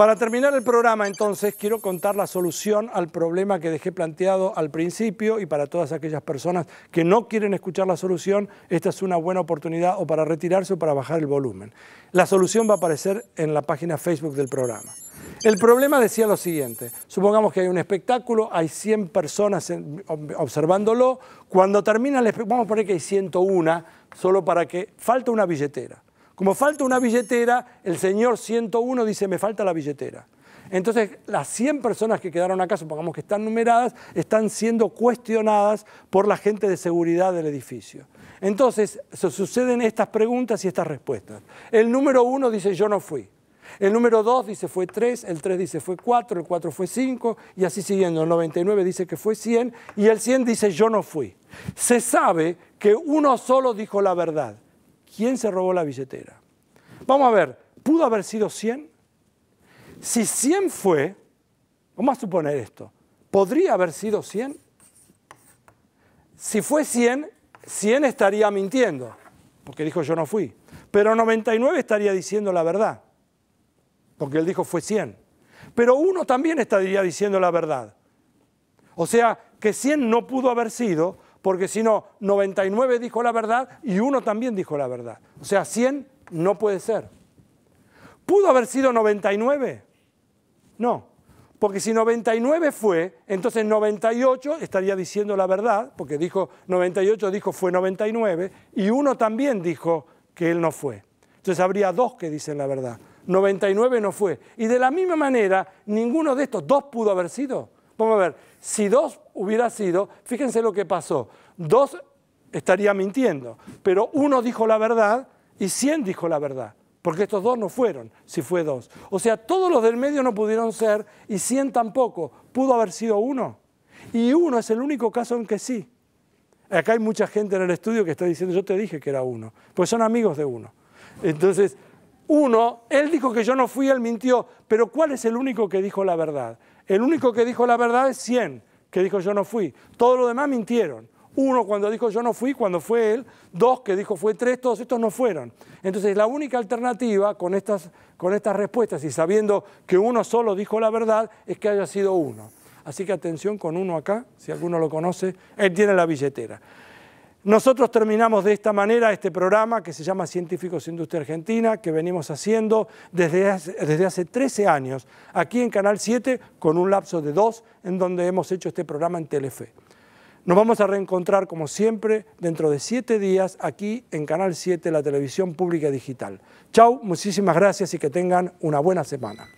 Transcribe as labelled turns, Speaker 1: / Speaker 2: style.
Speaker 1: Para terminar el programa, entonces, quiero contar la solución al problema que dejé planteado al principio y para todas aquellas personas que no quieren escuchar la solución, esta es una buena oportunidad o para retirarse o para bajar el volumen. La solución va a aparecer en la página Facebook del programa. El problema decía lo siguiente, supongamos que hay un espectáculo, hay 100 personas observándolo, cuando termina el espectáculo, vamos a poner que hay 101, solo para que falta una billetera. Como falta una billetera, el señor 101 dice, me falta la billetera. Entonces, las 100 personas que quedaron acá, supongamos que están numeradas, están siendo cuestionadas por la gente de seguridad del edificio. Entonces, se suceden estas preguntas y estas respuestas. El número 1 dice yo no fui. El número 2 dice fue 3, el 3 dice fue 4, el 4 fue 5 y así siguiendo. El 99 dice que fue 100 y el 100 dice yo no fui. Se sabe que uno solo dijo la verdad quién se robó la billetera. Vamos a ver, ¿pudo haber sido 100? Si 100 fue, vamos a suponer esto, ¿podría haber sido 100? Si fue 100, 100 estaría mintiendo, porque dijo yo no fui. Pero 99 estaría diciendo la verdad, porque él dijo fue 100. Pero uno también estaría diciendo la verdad. O sea, que 100 no pudo haber sido porque si no, 99 dijo la verdad y uno también dijo la verdad. O sea, 100 no puede ser. ¿Pudo haber sido 99? No, porque si 99 fue, entonces 98 estaría diciendo la verdad, porque dijo 98 dijo fue 99 y uno también dijo que él no fue. Entonces habría dos que dicen la verdad. 99 no fue. Y de la misma manera, ninguno de estos dos pudo haber sido. Vamos a ver, si dos hubiera sido, fíjense lo que pasó. Dos estaría mintiendo, pero uno dijo la verdad y cien dijo la verdad. Porque estos dos no fueron, si fue dos. O sea, todos los del medio no pudieron ser y 100 tampoco. Pudo haber sido uno. Y uno es el único caso en que sí. Acá hay mucha gente en el estudio que está diciendo, yo te dije que era uno, pues son amigos de uno. Entonces, uno, él dijo que yo no fui, él mintió, pero ¿cuál es el único que dijo la verdad? El único que dijo la verdad es 100, que dijo yo no fui. Todos los demás mintieron. Uno cuando dijo yo no fui, cuando fue él. Dos que dijo fue tres, todos estos no fueron. Entonces la única alternativa con estas, con estas respuestas y sabiendo que uno solo dijo la verdad es que haya sido uno. Así que atención con uno acá, si alguno lo conoce, él tiene la billetera. Nosotros terminamos de esta manera este programa que se llama Científicos Industria Argentina, que venimos haciendo desde hace, desde hace 13 años aquí en Canal 7 con un lapso de dos en donde hemos hecho este programa en Telefe. Nos vamos a reencontrar como siempre dentro de siete días aquí en Canal 7, la televisión pública digital. Chau, muchísimas gracias y que tengan una buena semana.